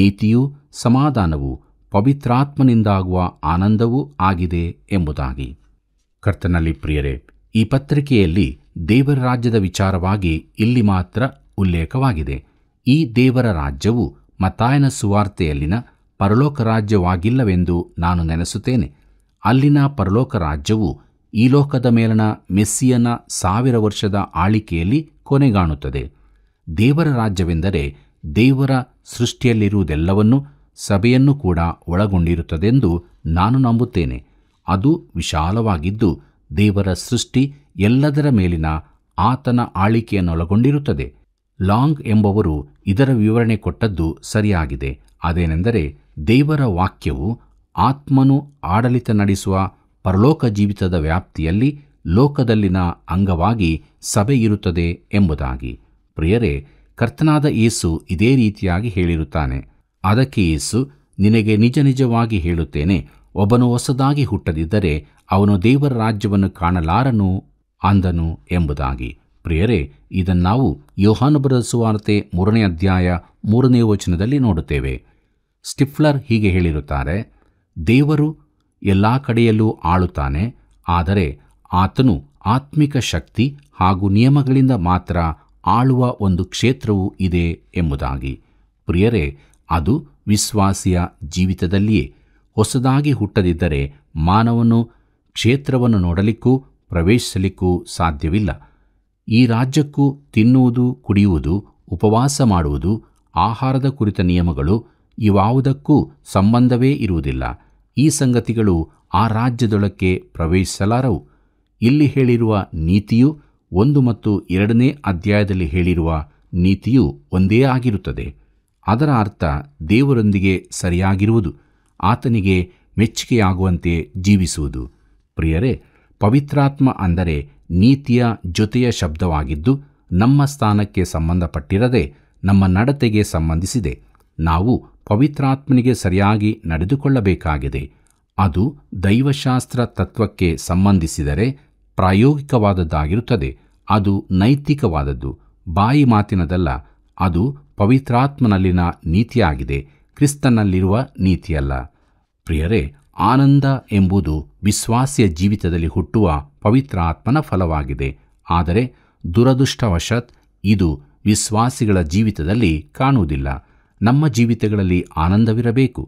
ನೀತಿಯೂ ಸಮಾಧಾನವು ಪವಿತ್ರಾತ್ಮನಿಂದಾಗುವ ಆನಂದವೂ ಆಗಿದೆ ಎಂಬುದಾಗಿ ಕರ್ತನಲ್ಲಿ ಪ್ರಿಯರೇ ಈ ಪತ್ರಿಕೆಯಲ್ಲಿ ದೇವರ ರಾಜ್ಯದ ವಿಚಾರವಾಗಿ ಇಲ್ಲಿ ಮಾತ್ರ ಉಲ್ಲೇಖವಾಗಿದೆ ಈ ದೇವರ ರಾಜ್ಯವು ಮತಾಯನ ಸುವಾರ್ತೆಯಲ್ಲಿನ ಪರಲೋಕ ರಾಜ್ಯವಾಗಿಲ್ಲವೆಂದು ನಾನು ನೆನೆಸುತ್ತೇನೆ ಅಲ್ಲಿನ ಪರಲೋಕ ರಾಜ್ಯವು ಈ ಲೋಕದ ಮೇಲನ ಮೆಸ್ಸಿಯನ ಸಾವಿರ ವರ್ಷದ ಆಳಿಕೆಯಲ್ಲಿ ಕೊನೆಗಾಣುತ್ತದೆ ದೇವರ ರಾಜ್ಯವೆಂದರೆ ದೇವರ ಸೃಷ್ಟಿಯಲ್ಲಿರುವುದೆಲ್ಲವನ್ನೂ ಸಭೆಯನ್ನು ಕೂಡ ಒಳಗೊಂಡಿರುತ್ತದೆಂದು ನಾನು ನಂಬುತ್ತೇನೆ ಅದು ವಿಶಾಲವಾಗಿದ್ದು ದೇವರ ಸೃಷ್ಟಿ ಎಲ್ಲದರ ಮೇಲಿನ ಆತನ ಆಳಿಕೆಯನ್ನೊಳಗೊಂಡಿರುತ್ತದೆ ಲಾಂಗ್ ಎಂಬವರು ಇದರ ವಿವರಣೆ ಕೊಟ್ಟದ್ದು ಸರಿಯಾಗಿದೆ ಅದೇನೆಂದರೆ ದೇವರ ವಾಕ್ಯವು ಆತ್ಮನು ಆಡಳಿತ ನಡೆಸುವ ಪರಲೋಕ ಜೀವಿತದ ವ್ಯಾಪ್ತಿಯಲ್ಲಿ ಲೋಕದಲ್ಲಿನ ಅಂಗವಾಗಿ ಇರುತ್ತದೆ ಎಂಬುದಾಗಿ ಪ್ರಿಯರೇ ಕರ್ತನಾದ ಯೇಸು ಇದೇ ರೀತಿಯಾಗಿ ಹೇಳಿರುತ್ತಾನೆ ಅದಕ್ಕೆ ಯೇಸು ನಿನಗೆ ನಿಜ ನಿಜವಾಗಿ ಹೇಳುತ್ತೇನೆ ಒಬ್ಬನು ಹೊಸದಾಗಿ ಹುಟ್ಟದಿದ್ದರೆ ಅವನು ದೇವರ ರಾಜ್ಯವನ್ನು ಕಾಣಲಾರನು ಅಂದನು ಎಂಬುದಾಗಿ ಪ್ರಿಯರೇ ಇದನ್ನಾವು ಯೋಹಾನುಬರ ಸುವಾರ್ತೆ ಮೂರನೇ ಅಧ್ಯಾಯ ಮೂರನೇ ವಚನದಲ್ಲಿ ನೋಡುತ್ತೇವೆ ಸ್ಟಿಫ್ಲರ್ ಹೀಗೆ ಹೇಳಿರುತ್ತಾರೆ ದೇವರು ಎಲ್ಲ ಕಡೆಯಲ್ಲೂ ಆಳುತ್ತಾನೆ ಆದರೆ ಆತನು ಆತ್ಮಿಕ ಶಕ್ತಿ ಹಾಗೂ ನಿಯಮಗಳಿಂದ ಮಾತ್ರ ಆಳುವ ಒಂದು ಕ್ಷೇತ್ರವೂ ಇದೆ ಎಂಬುದಾಗಿ ಪ್ರಿಯರೇ ಅದು ವಿಶ್ವಾಸಿಯ ಜೀವಿತದಲ್ಲಿಯೇ ಹೊಸದಾಗಿ ಹುಟ್ಟದಿದ್ದರೆ ಮಾನವನು ಕ್ಷೇತ್ರವನ್ನು ನೋಡಲಿಕ್ಕೂ ಪ್ರವೇಶಿಸಲಿಕ್ಕೂ ಸಾಧ್ಯವಿಲ್ಲ ಈ ರಾಜ್ಯಕ್ಕೂ ತಿನ್ನುವುದು ಕುಡಿಯುವುದು ಉಪವಾಸ ಮಾಡುವುದು ಆಹಾರದ ಕುರಿತ ನಿಯಮಗಳು ಇವಾವುದಕ್ಕೂ ಸಂಬಂಧವೇ ಇರುವುದಿಲ್ಲ ಈ ಸಂಗತಿಗಳು ಆ ರಾಜ್ಯದೊಳಕ್ಕೆ ಪ್ರವೇಶಿಸಲಾರವು ಇಲ್ಲಿ ಹೇಳಿರುವ ನೀತಿಯು ಒಂದು ಮತ್ತು ಎರಡನೇ ಅಧ್ಯಾಯದಲ್ಲಿ ಹೇಳಿರುವ ನೀತಿಯು ಒಂದೇ ಆಗಿರುತ್ತದೆ ಅದರ ಅರ್ಥ ದೇವರೊಂದಿಗೆ ಸರಿಯಾಗಿರುವುದು ಆತನಿಗೆ ಮೆಚ್ಚುಗೆಯಾಗುವಂತೆ ಜೀವಿಸುವುದು ಪ್ರಿಯರೇ ಪವಿತ್ರಾತ್ಮ ಅಂದರೆ ನೀತಿಯ ಜೊತೆಯ ಶಬ್ದವಾಗಿದ್ದು ನಮ್ಮ ಸ್ಥಾನಕ್ಕೆ ಸಂಬಂಧಪಟ್ಟಿರದೆ ನಮ್ಮ ನಡತೆಗೆ ಸಂಬಂಧಿಸಿದೆ ನಾವು ಪವಿತ್ರಾತ್ಮನಿಗೆ ಸರಿಯಾಗಿ ನಡೆದುಕೊಳ್ಳಬೇಕಾಗಿದೆ ಅದು ದೈವಶಾಸ್ತ್ರ ತತ್ವಕ್ಕೆ ಸಂಬಂಧಿಸಿದರೆ ಪ್ರಾಯೋಗಿಕವಾದದ್ದಾಗಿರುತ್ತದೆ ಅದು ನೈತಿಕವಾದದ್ದು ಬಾಯಿ ಮಾತಿನದಲ್ಲ ಅದು ಪವಿತ್ರಾತ್ಮನಲ್ಲಿನ ನೀತಿಯಾಗಿದೆ ಕ್ರಿಸ್ತನಲ್ಲಿರುವ ನೀತಿಯಲ್ಲ ಪ್ರಿಯರೇ ಆನಂದ ಎಂಬುದು ವಿಶ್ವಾಸ್ಯ ಜೀವಿತದಲ್ಲಿ ಹುಟ್ಟುವ ಪವಿತ್ರಾತ್ಮನ ಫಲವಾಗಿದೆ ಆದರೆ ದುರದೃಷ್ಟವಶತ್ ಇದು ವಿಶ್ವಾಸಿಗಳ ಜೀವಿತದಲ್ಲಿ ಕಾಣುವುದಿಲ್ಲ ನಮ್ಮ ಜೀವಿತಗಳಲ್ಲಿ ಆನಂದವಿರಬೇಕು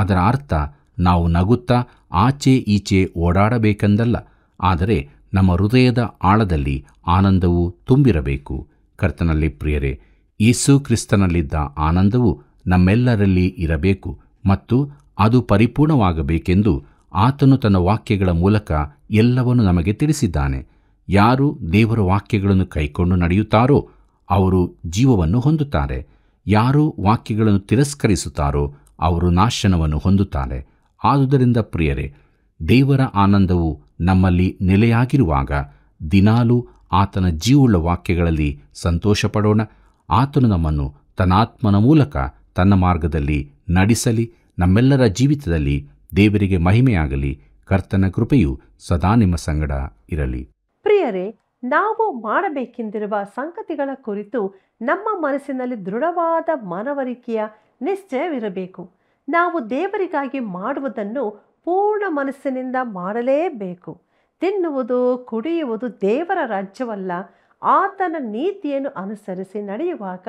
ಅದರ ಅರ್ಥ ನಾವು ನಗುತ್ತಾ ಆಚೆ ಈಚೆ ಓಡಾಡಬೇಕೆಂದಲ್ಲ ಆದರೆ ನಮ್ಮ ಹೃದಯದ ಆಳದಲ್ಲಿ ಆನಂದವು ತುಂಬಿರಬೇಕು ಕರ್ತನಲ್ಲಿ ಪ್ರಿಯರೇ ಯೇಸು ಕ್ರಿಸ್ತನಲ್ಲಿದ್ದ ಆನಂದವು ನಮ್ಮೆಲ್ಲರಲ್ಲಿ ಇರಬೇಕು ಮತ್ತು ಅದು ಪರಿಪೂರ್ಣವಾಗಬೇಕೆಂದು ಆತನು ತನ್ನ ವಾಕ್ಯಗಳ ಮೂಲಕ ಎಲ್ಲವನ್ನು ನಮಗೆ ತಿಳಿಸಿದ್ದಾನೆ ಯಾರು ದೇವರ ವಾಕ್ಯಗಳನ್ನು ಕೈಕೊಂಡು ನಡೆಯುತ್ತಾರೋ ಅವರು ಜೀವವನ್ನು ಹೊಂದುತ್ತಾರೆ ಯಾರು ವಾಕ್ಯಗಳನ್ನು ತಿರಸ್ಕರಿಸುತ್ತಾರೋ ಅವರು ನಾಶನವನ್ನು ಹೊಂದುತ್ತಾರೆ ಆದುದರಿಂದ ಪ್ರಿಯರೇ ದೇವರ ಆನಂದವು ನಮ್ಮಲ್ಲಿ ನೆಲೆಯಾಗಿರುವಾಗ ದಿನಾಲೂ ಆತನ ಜೀವುಳ್ಳ ವಾಕ್ಯಗಳಲ್ಲಿ ಸಂತೋಷಪಡೋಣ ಆತನು ನಮ್ಮನ್ನು ತನಾತ್ಮನ ಮೂಲಕ ತನ್ನ ಮಾರ್ಗದಲ್ಲಿ ನಡೆಸಲಿ ನಮ್ಮೆಲ್ಲರ ಜೀವಿತದಲ್ಲಿ ದೇವರಿಗೆ ಮಹಿಮೆಯಾಗಲಿ ಕರ್ತನ ಕೃಪೆಯು ಸದಾ ನಿಮ್ಮ ಸಂಗಡ ಇರಲಿ ಪ್ರಿಯರೇ ನಾವು ಮಾಡಬೇಕೆಂದಿರುವ ಸಂಗತಿಗಳ ಕುರಿತು ನಮ್ಮ ಮನಸ್ಸಿನಲ್ಲಿ ದೃಢವಾದ ಮನವರಿಕೆಯ ನಿಶ್ಚಯವಿರಬೇಕು ನಾವು ದೇವರಿಗಾಗಿ ಮಾಡುವುದನ್ನು ಪೂರ್ಣ ಮನಸ್ಸಿನಿಂದ ಮಾಡಲೇಬೇಕು ತಿನ್ನುವುದು ಕುಡಿಯುವುದು ದೇವರ ರಾಜ್ಯವಲ್ಲ ಆತನ ನೀತಿಯನ್ನು ಅನುಸರಿಸಿ ನಡೆಯುವಾಗ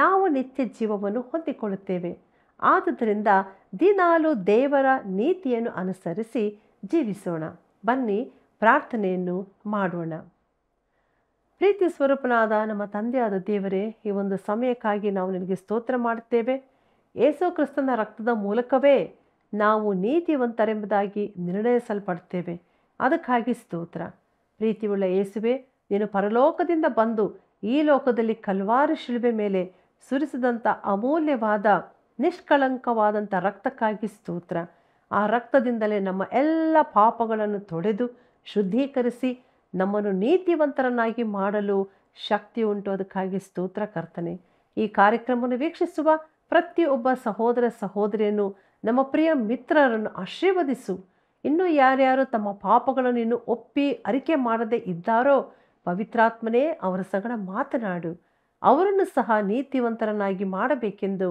ನಾವು ನಿತ್ಯ ಜೀವವನ್ನು ಹೊಂದಿಕೊಳ್ಳುತ್ತೇವೆ ಆದುದರಿಂದ ದಿನಾಲು ದೇವರ ನೀತಿಯನ್ನು ಅನುಸರಿಸಿ ಜೀವಿಸೋಣ ಬನ್ನಿ ಪ್ರಾರ್ಥನೆಯನ್ನು ಮಾಡೋಣ ಪ್ರೀತಿ ಸ್ವರೂಪನಾದ ನಮ್ಮ ತಂದೆಯಾದ ದೇವರೇ ಈ ಒಂದು ಸಮಯಕ್ಕಾಗಿ ನಾವು ನಿನಗೆ ಸ್ತೋತ್ರ ಮಾಡುತ್ತೇವೆ ಏಸು ಕ್ರಿಸ್ತನ ರಕ್ತದ ಮೂಲಕವೇ ನಾವು ನೀತಿವಂತರೆಂಬುದಾಗಿ ನಿರ್ಣಯಿಸಲ್ಪಡ್ತೇವೆ ಅದಕ್ಕಾಗಿ ಸ್ತೋತ್ರ ಪ್ರೀತಿಯುಳ್ಳ ಏಸುವೆ ನೀನು ಪರಲೋಕದಿಂದ ಬಂದು ಈ ಲೋಕದಲ್ಲಿ ಕಲ್ವಾರು ಶಿಲುಬೆ ಮೇಲೆ ಸುರಿಸಿದಂಥ ಅಮೂಲ್ಯವಾದ ನಿಷ್ಕಳಂಕವಾದಂಥ ರಕ್ತಕ್ಕಾಗಿ ಸ್ತೋತ್ರ ಆ ರಕ್ತದಿಂದಲೇ ನಮ್ಮ ಎಲ್ಲ ಪಾಪಗಳನ್ನು ತೊಡೆದು ಶುದ್ಧೀಕರಿಸಿ ನಮ್ಮನ್ನು ನೀತಿವಂತರನ್ನಾಗಿ ಮಾಡಲು ಶಕ್ತಿ ಉಂಟು ಅದಕ್ಕಾಗಿ ಸ್ತೋತ್ರ ಕರ್ತನೆ ಈ ಕಾರ್ಯಕ್ರಮವನ್ನು ವೀಕ್ಷಿಸುವ ಪ್ರತಿಯೊಬ್ಬ ಸಹೋದರ ಸಹೋದರಿಯನ್ನು ನಮ್ಮ ಪ್ರಿಯ ಮಿತ್ರರನ್ನು ಆಶೀರ್ವದಿಸು ಇನ್ನೂ ಯಾರ್ಯಾರು ತಮ್ಮ ಪಾಪಗಳನ್ನು ಇನ್ನು ಒಪ್ಪಿ ಅರಿಕೆ ಮಾಡದೇ ಇದ್ದಾರೋ ಪವಿತ್ರಾತ್ಮನೇ ಅವರ ಸಂಗಡ ಮಾತನಾಡು ಅವರನ್ನು ಸಹ ನೀತಿವಂತರನ್ನಾಗಿ ಮಾಡಬೇಕೆಂದು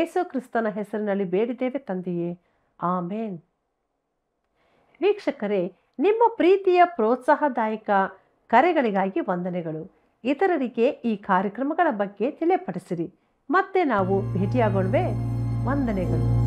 ಏಸು ಕ್ರಿಸ್ತನ ಹೆಸರಿನಲ್ಲಿ ಬೇಡಿದ್ದೇವೆ ತಂದೆಯೇ ಆಮೇನ್ ವೀಕ್ಷಕರೇ ನಿಮ್ಮ ಪ್ರೀತಿಯ ಪ್ರೋತ್ಸಾಹದಾಯಕ ಕರೆಗಳಿಗಾಗಿ ವಂದನೆಗಳು ಇತರರಿಗೆ ಈ ಕಾರ್ಯಕ್ರಮಗಳ ಬಗ್ಗೆ ತಿಳಿಪಡಿಸಿರಿ ಮತ್ತೆ ನಾವು ಭೇಟಿಯಾಗೋಣವೆ ವಂದನೆಗಳು